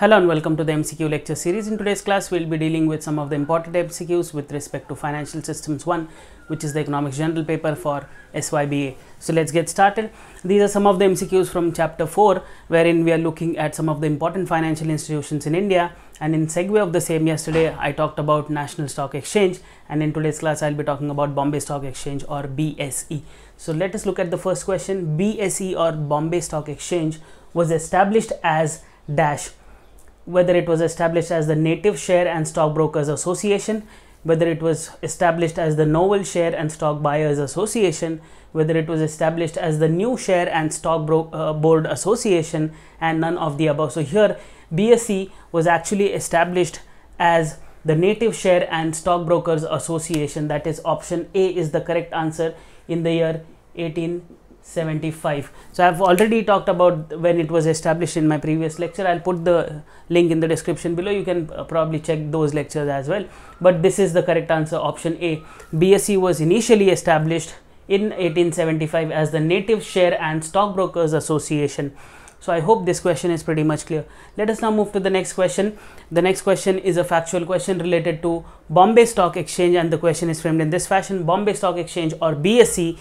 Hello and welcome to the MCQ lecture series. In today's class, we'll be dealing with some of the important MCQs with respect to Financial Systems 1, which is the Economics General Paper for SYBA. So let's get started. These are some of the MCQs from Chapter 4, wherein we are looking at some of the important financial institutions in India. And in segue of the same yesterday, I talked about National Stock Exchange. And in today's class, I'll be talking about Bombay Stock Exchange or BSE. So let us look at the first question. BSE or Bombay Stock Exchange was established as dash whether it was established as the Native Share and Stockbrokers Association, whether it was established as the Novel Share and Stock Buyers Association, whether it was established as the New Share and Stock Bro uh, Board Association, and none of the above. So here, BSE was actually established as the Native Share and Stockbrokers Association. That is option A is the correct answer in the year 18. 75 so i've already talked about when it was established in my previous lecture i'll put the link in the description below you can uh, probably check those lectures as well but this is the correct answer option a bse was initially established in 1875 as the native share and stockbrokers association so i hope this question is pretty much clear let us now move to the next question the next question is a factual question related to bombay stock exchange and the question is framed in this fashion bombay stock exchange or bse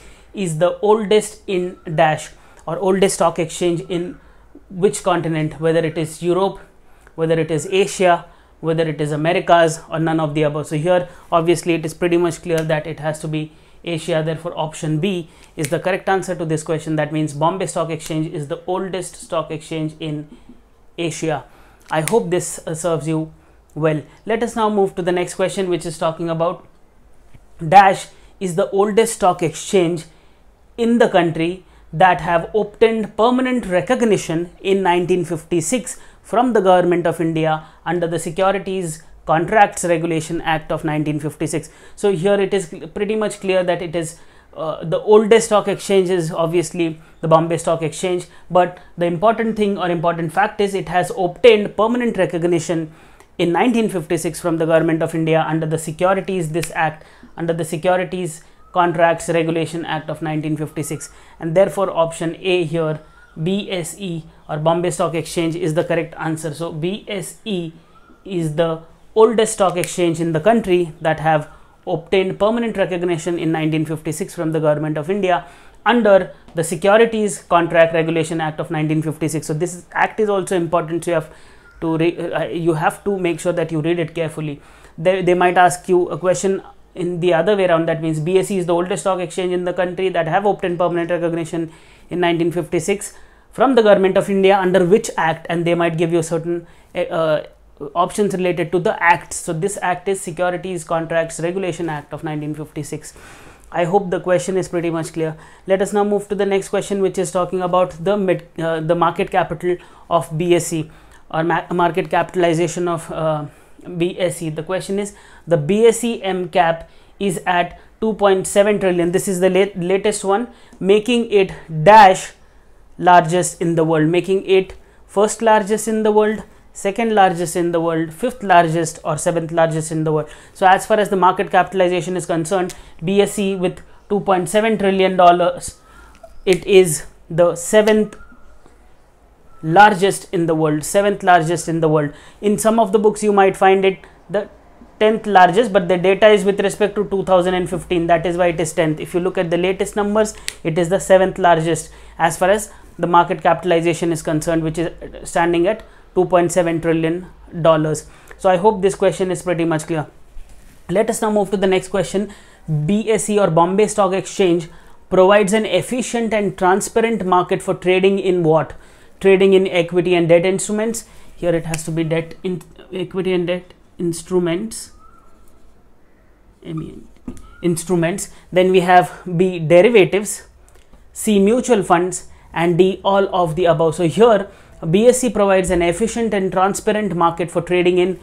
is the oldest in dash or oldest stock exchange in which continent, whether it is Europe, whether it is Asia, whether it is Americas or none of the above. So here obviously it is pretty much clear that it has to be Asia. Therefore, option B is the correct answer to this question. That means Bombay Stock Exchange is the oldest stock exchange in Asia. I hope this uh, serves you well. Let us now move to the next question, which is talking about Dash is the oldest stock exchange in the country that have obtained permanent recognition in 1956 from the government of India under the Securities Contracts Regulation Act of 1956. So here it is pretty much clear that it is uh, the oldest stock exchange is obviously the Bombay Stock Exchange, but the important thing or important fact is it has obtained permanent recognition in 1956 from the government of India under the Securities this Act under the Securities Contracts Regulation Act of 1956 and therefore option A here BSE or Bombay Stock Exchange is the correct answer. So BSE is the oldest stock exchange in the country that have obtained permanent recognition in 1956 from the government of India under the Securities Contract Regulation Act of 1956. So this act is also important. So you have to re, uh, you have to make sure that you read it carefully. They, they might ask you a question in the other way around that means BSE is the oldest stock exchange in the country that have obtained permanent recognition in 1956 from the government of India under which act and they might give you certain eh, uh, options related to the act so this act is securities contracts regulation act of 1956 i hope the question is pretty much clear let us now move to the next question which is talking about the mid, uh, the market capital of bse or ma market capitalization of uh, BSE. The question is the BSE M cap is at 2.7 trillion. This is the late, latest one, making it dash largest in the world, making it first largest in the world, second largest in the world, fifth largest or seventh largest in the world. So as far as the market capitalization is concerned, BSE with 2.7 trillion dollars, it is the seventh largest in the world, seventh largest in the world. In some of the books, you might find it the 10th largest, but the data is with respect to 2015. That is why it is 10th. If you look at the latest numbers, it is the 7th largest as far as the market capitalization is concerned, which is standing at 2.7 trillion dollars. So I hope this question is pretty much clear. Let us now move to the next question. BSE or Bombay Stock Exchange provides an efficient and transparent market for trading in what? trading in equity and debt instruments here it has to be debt in equity and debt instruments I mean instruments then we have B derivatives C mutual funds and D all of the above so here BSC provides an efficient and transparent market for trading in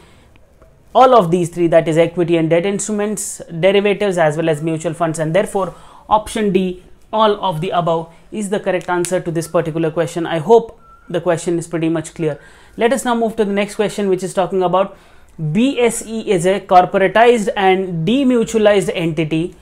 all of these three that is equity and debt instruments derivatives as well as mutual funds and therefore option D all of the above is the correct answer to this particular question I hope the question is pretty much clear. Let us now move to the next question, which is talking about BSE is a corporatized and demutualized entity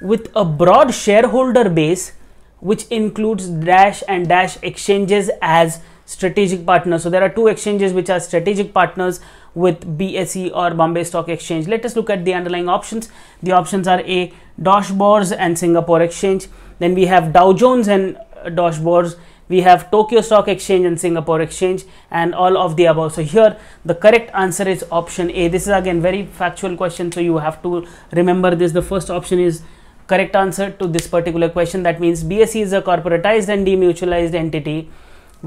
with a broad shareholder base, which includes dash and dash exchanges as strategic partners. So there are two exchanges which are strategic partners with BSE or Bombay Stock Exchange. Let us look at the underlying options. The options are A, Dosh Bors and Singapore Exchange. Then we have Dow Jones and uh, Dosh Bors we have Tokyo Stock Exchange and Singapore Exchange and all of the above. So here the correct answer is option A. This is again very factual question so you have to remember this. The first option is correct answer to this particular question that means BSE is a corporatized and demutualized entity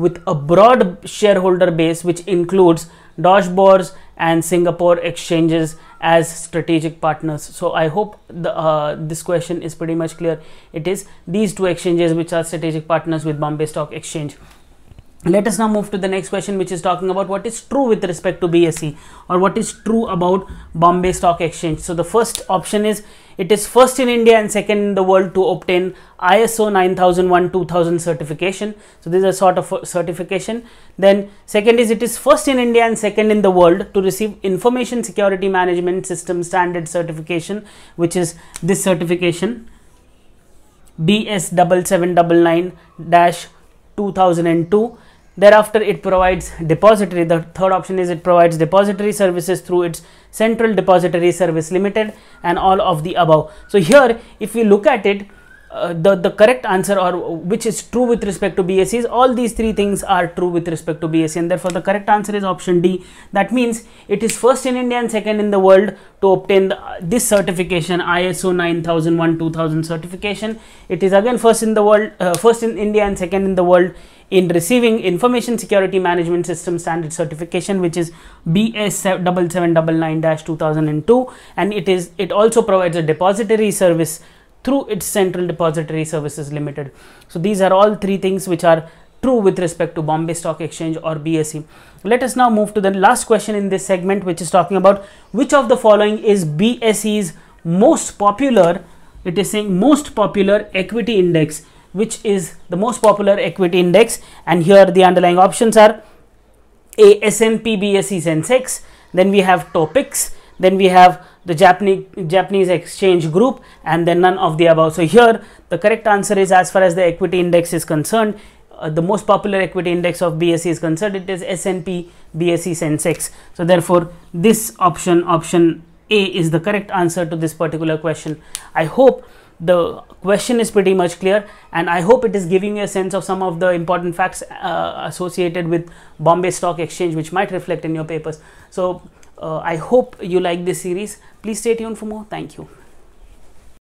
with a broad shareholder base which includes Dosh Boers and Singapore exchanges as strategic partners. So I hope the, uh, this question is pretty much clear. It is these two exchanges which are strategic partners with Bombay Stock Exchange let us now move to the next question which is talking about what is true with respect to BSE or what is true about Bombay Stock Exchange. So the first option is it is first in India and second in the world to obtain ISO 9001-2000 certification. So this is a sort of certification. Then second is it is first in India and second in the world to receive Information Security Management System Standard certification which is this certification BS7799-2002 Thereafter, it provides depository. The third option is it provides depository services through its Central Depository Service Limited and all of the above. So here, if we look at it, uh, the, the correct answer or which is true with respect to BSC, is all these three things are true with respect to BSC, and therefore the correct answer is option D. That means it is first in India and second in the world to obtain the, uh, this certification ISO 9001-2000 certification. It is again first in the world, uh, first in India and second in the world in receiving information security management system standard certification which is BS7799-2002 and it is it also provides a depository service through its Central Depository Services Limited. So these are all three things which are true with respect to Bombay Stock Exchange or BSE. Let us now move to the last question in this segment which is talking about which of the following is BSE's most popular, it is saying most popular equity index which is the most popular equity index and here the underlying options are A S&P BSE Sensex, then we have Topix, then we have the Japanese, Japanese exchange group and then none of the above. So here the correct answer is as far as the equity index is concerned, uh, the most popular equity index of BSE is concerned, it is S&P BSE Sensex. So therefore this option, option A is the correct answer to this particular question. I hope the question is pretty much clear and I hope it is giving you a sense of some of the important facts uh, associated with Bombay Stock Exchange which might reflect in your papers. So uh, I hope you like this series. Please stay tuned for more. Thank you.